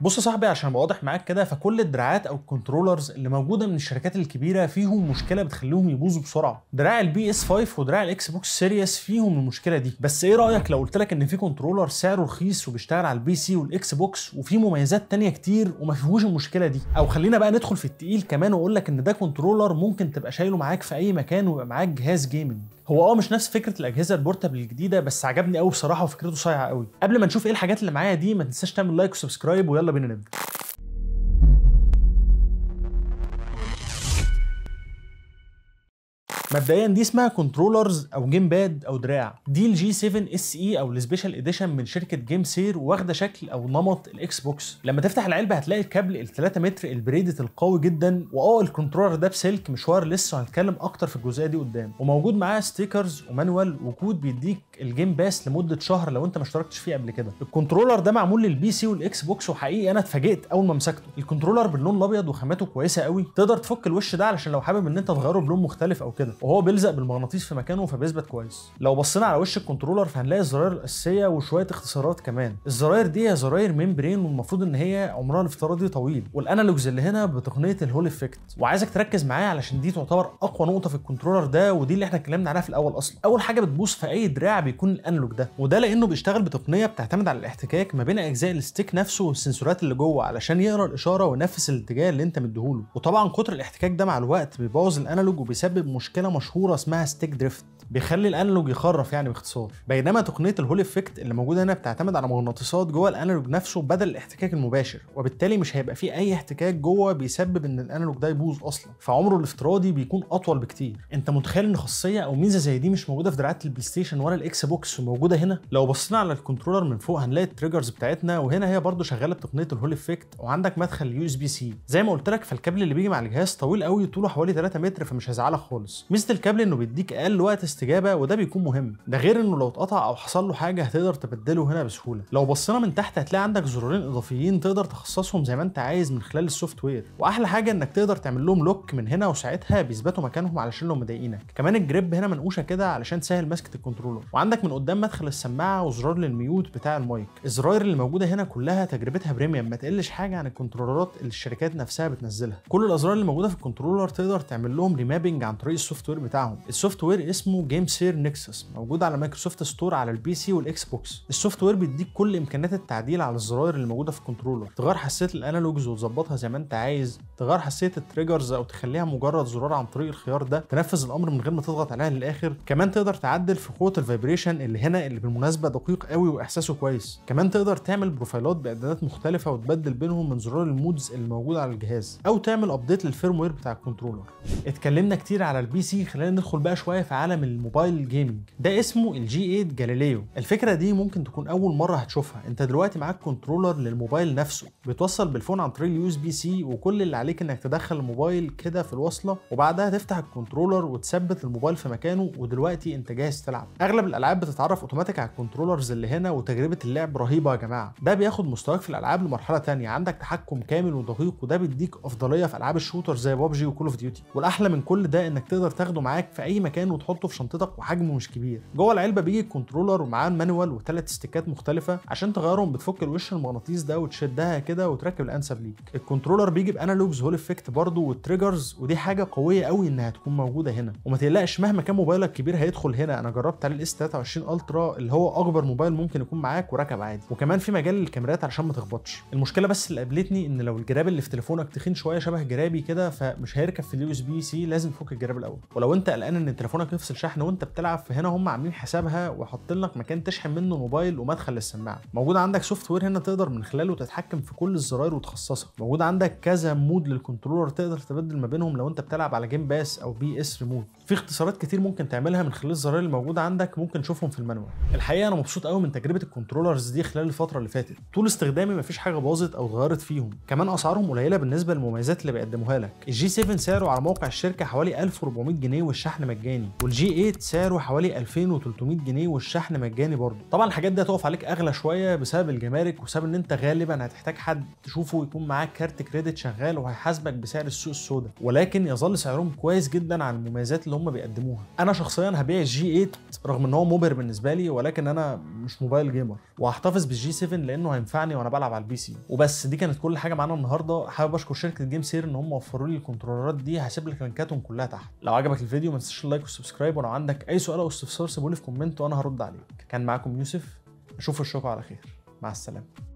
بص يا صاحبي عشان ابقى واضح معاك كده فكل الدراعات او الكنترولرز اللي موجوده من الشركات الكبيره فيهم مشكله بتخليهم يبوظوا بسرعه دراع البي اس 5 ودراع الاكس بوكس سيريس فيهم المشكله دي بس ايه رايك لو قلت لك ان في كنترولر سعره رخيص وبيشتغل على البي سي والاكس بوكس وفي مميزات تانية كتير وما فيهوش المشكله دي او خلينا بقى ندخل في التقيل كمان واقول لك ان ده كنترولر ممكن تبقى شايله معاك في اي مكان ويبقى معاك جهاز جيمنج هو اه مش نفس فكره الاجهزه البورتابل الجديده بس عجبني قوي بصراحه وفكرته صايعه قوي قبل ما نشوف ايه الحاجات اللي معايا دي ما تنساش تعمل لايك وسبسكرايب ويلا بينا نبدا مبدئيا دي اسمها كنترولرز او جيم باد او دراع دي الجي 7 اس اي او السبيشال اديشن من شركه جيم سير واخده شكل او نمط الاكس بوكس لما تفتح العلبه هتلاقي الكابل ال 3 متر البريدد القوي جدا واه الكنترولر ده بسلك مش واير لسه وهنتكلم اكتر في الجزئيه دي قدام وموجود معاه ستيكرز ومانوال وكود بيديك الجيم باس لمده شهر لو انت ما اشتركتش فيه قبل كده الكنترولر ده معمول للبي سي والاكس بوكس وحقيقي انا اتفاجئت اول ما مسكته الكنترولر باللون الابيض وخاماته كويسه قوي تقدر تفك الوش ده علشان لو حابب ان انت تغيره بلون مختلف او كده وهو بيلزق بالمغناطيس في مكانه فبيثبت كويس لو بصينا على وش الكنترولر فهنلاقي الزراير الاساسيه وشويه اختصارات كمان الزراير دي هي زراير ميمبرين والمفروض ان هي عمرها الافتراضي طويل والانالوجز اللي هنا بتقنيه الهول افكت وعايزك تركز معايا علشان دي تعتبر اقوى نقطه في الكنترولر ده ودي اللي احنا اتكلمنا عليها في الاول اصلا اول حاجه بتبوظ في اي دراع بيكون الانالوج ده وده لانه بيشتغل بتقنيه بتعتمد على الاحتكاك ما بين اجزاء الستيك نفسه والسنسورات اللي جوه علشان يقرا الاشاره وينفذ الاتجاه اللي انت مديهوله وطبعا كتر الاحتكاك ده مع الوقت بيبوظ الانالوج وبيسبب مشكله مشهوره اسمها ستيك دريفت بيخلي الانالوج يخرف يعني باختصار بينما تقنيه الهول افكت اللي موجوده هنا بتعتمد على مغناطيسات جوه الانالوج نفسه بدل الاحتكاك المباشر وبالتالي مش هيبقى فيه اي احتكاك جوه بيسبب ان الانالوج ده يبوظ اصلا فعمره الافتراضي بيكون اطول بكتير انت متخيل ان خاصيه او ميزه زي دي مش موجوده في دراعات البلاي ستيشن ولا الاكس بوكس وموجوده هنا لو بصينا على الكنترولر من فوق هنلاقي التريجرز بتاعتنا وهنا هي برده شغاله بتقنيه الهول افكت وعندك مدخل يو اس بي سي زي ما قلت لك فالكابل اللي بيجي مع الجهاز طويل قوي طوله حوالي 3 متر فمش هيزعلك خالص ميزه الكابل انه بيديك اقل وقت استجابه وده بيكون مهم ده غير انه لو اتقطع او حصل له حاجه هتقدر تبدله هنا بسهوله لو بصينا من تحت هتلاقي عندك زرارين اضافيين تقدر تخصصهم زي ما انت عايز من خلال السوفت وير واحلى حاجه انك تقدر تعمل لهم لوك من هنا وساعتها بيثبتوا مكانهم علشان لو مضايقينك كمان الجريب هنا منقوشه كده علشان تسهل مسكه الكنترولر وعندك من قدام مدخل السماعه وزرار للميوت بتاع المايك الزراير اللي موجوده هنا كلها تجربتها بريميوم ما تقلش حاجه عن الكنترولرات اللي الشركات نفسها بتنزلها كل الازرار اللي موجوده في الكنترولر تقدر تعمل لهم ريمابنج عن طريق السوفت وير بتاعهم السوفت وير اسمه جيم سير نكسس موجود على مايكروسوفت ستور على البي سي والاكس بوكس السوفت وير بيديك كل امكانيات التعديل على الزراير اللي موجوده في الكنترولر تغير حساسيه الانالوجز وتظبطها زي ما انت عايز تغير حساسيه التريجرز او تخليها مجرد زرار عن طريق الخيار ده تنفذ الامر من غير ما تضغط عليها للاخر كمان تقدر تعدل في قوه الفايبريشن اللي هنا اللي بالمناسبه دقيق قوي واحساسه كويس كمان تقدر تعمل بروفايلات باعدادات مختلفه وتبدل بينهم من زرار المودز اللي موجود على الجهاز او تعمل ابديت للفيرموير بتاع الكنترولر اتكلمنا كتير على البي سي خلينا ندخل بقى شويه في عالم الموبايل جيمنج ده اسمه الجي 8 جاليليو الفكره دي ممكن تكون اول مره هتشوفها انت دلوقتي معاك كنترولر للموبايل نفسه بيتوصل بالفون عن طريق اليو اس بي سي وكل اللي عليك انك تدخل الموبايل كده في الوصله وبعدها تفتح الكنترولر وتثبت الموبايل في مكانه ودلوقتي انت جاهز تلعب اغلب الالعاب بتتعرف اوتوماتيك على الكنترولرز اللي هنا وتجربه اللعب رهيبه يا جماعه ده بياخد مستواك في الالعاب لمرحله ثانيه عندك تحكم كامل ودقيق وده بيديك افضليه في العاب الشوتر زي بابجي وكول اوف ديوتي والاحلى من كل ده انك تقدر تاخده معاك في اي مكان وتحطه في شنطتك وحجمه مش كبير جوه العلبه بيجي الكنترولر ومعاه المانوال وثلاث ستيكات مختلفه عشان تغيرهم بتفك الوش المغناطيس ده وتشدها كده وتركب الانسب ليك الكنترولر بيجي بانالوجز الجيمز هول افكت برضه والتريجرز ودي حاجه قويه قوي انها تكون موجوده هنا وما تقلقش مهما كان موبايلك كبير هيدخل هنا انا جربت عليه الاس 23 الترا اللي هو اكبر موبايل ممكن يكون معاك وركب عادي وكمان في مجال للكاميرات علشان ما تخبطش المشكله بس اللي قابلتني ان لو الجراب اللي في تليفونك تخين شويه شبه جرابي كده فمش هيركب في اليو اس بي سي لازم تفك الجراب الاول ولو انت قلقان ان تليفونك يفصل شحن وانت بتلعب فهنا هم عاملين حسابها وحاطين لك مكان تشحن منه الموبايل ومدخل للسماعه موجود عندك سوفت وير هنا تقدر من خلاله تتحكم في كل الزراير وتخصصها موجود عندك كذا مود للكنترولر تقدر تبدل ما بينهم لو انت بتلعب على جيم باس او بي اس ريموت في اختصارات كتير ممكن تعملها من خلال الزراير الموجود عندك ممكن تشوفهم في المانوال الحقيقه انا مبسوط قوي من تجربه الكنترولرز دي خلال الفتره اللي فاتت طول استخدامي مفيش حاجه باظت او اتغيرت فيهم كمان اسعارهم قليله بالنسبه للمميزات اللي بيقدموها لك الجي 7 سعره على موقع الشركه حوالي 1400 جنيه والشحن مجاني والجي 8 سعره حوالي 2300 جنيه والشحن مجاني برضه طبعا الحاجات دي هتقف عليك اغلى شويه بسبب الجمارك وبسبب ان انت غالبا هتحتاج حد تشوفه يكون معاك كارت كريدت شغال وهي هيحاسبك بسعر السوق السوداء ولكن يظل سعرهم كويس جدا على المميزات اللي هم بيقدموها انا شخصيا هبيع الجي 8 رغم ان هو مبهر بالنسبه لي ولكن انا مش موبايل جيمر وهحتفظ بالجي 7 لانه هينفعني وانا بلعب على البي سي وبس دي كانت كل حاجه معانا النهارده حابب اشكر شركه جيم سير ان هم وفروا لي الكنترولرات دي هسيب لك لينكاتهم كلها تحت لو عجبك الفيديو ما تنساش اللايك والسبسكرايب ولو عندك اي سؤال او استفسار سيبولي في كومنت وانا هرد عليك كان معاكم يوسف اشوف الشوق على خير مع السلامه